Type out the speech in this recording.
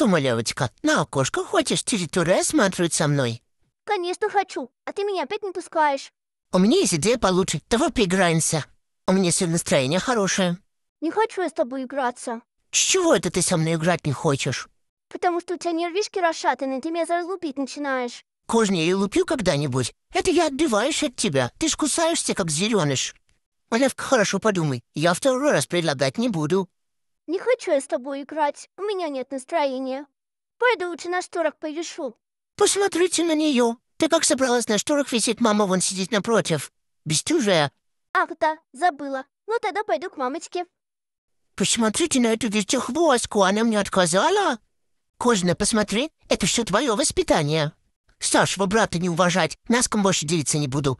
что, малявочка, на окошко хочешь территорию осматривать со мной? Конечно хочу, а ты меня опять не пускаешь. У меня есть идея получше, давай поиграемся. У меня сегодня настроение хорошее. Не хочу я с тобой играться. чего это ты со мной играть не хочешь? Потому что у тебя нервишки расшатаны, ты меня зараз начинаешь. Кожня и лупил когда-нибудь. Это я отбиваюсь от тебя. Ты ж кусаешься, как зеленыш. Малявка, хорошо подумай. Я второй раз предлагать не буду. Не хочу я с тобой играть, у меня нет настроения. Пойду лучше на шторах повешу. Посмотрите на нее. Ты как собралась на шторах висеть? мама вон сидит напротив. Бестужая. Ах да, забыла. Ну тогда пойду к мамочке. Посмотрите на эту вертехвостку, она мне отказала. Кожна, посмотри, это все твое воспитание. Старшего брата не уважать, носком больше делиться не буду.